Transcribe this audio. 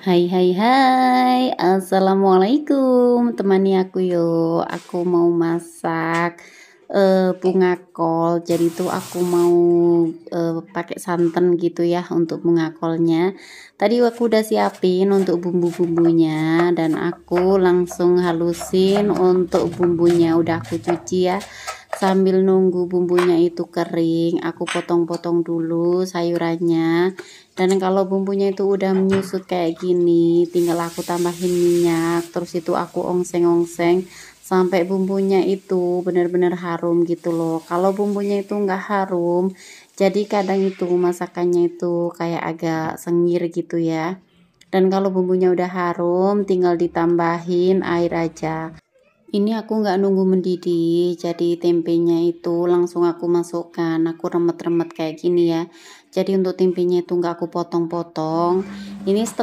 Hai hai hai Assalamualaikum temani aku yuk Aku mau masak uh, bunga kol Jadi itu aku mau uh, pakai santan gitu ya untuk bunga kolnya Tadi aku udah siapin untuk bumbu-bumbunya Dan aku langsung halusin untuk bumbunya Udah aku cuci ya sambil nunggu bumbunya itu kering aku potong-potong dulu sayurannya dan kalau bumbunya itu udah menyusut kayak gini tinggal aku tambahin minyak terus itu aku ongseng-ongseng sampai bumbunya itu benar-benar harum gitu loh kalau bumbunya itu nggak harum jadi kadang itu masakannya itu kayak agak sengir gitu ya dan kalau bumbunya udah harum tinggal ditambahin air aja ini aku nggak nunggu mendidih, jadi tempenya itu langsung aku masukkan. Aku remet-remet kayak gini ya. Jadi untuk tempenya itu nggak aku potong-potong. Ini setelah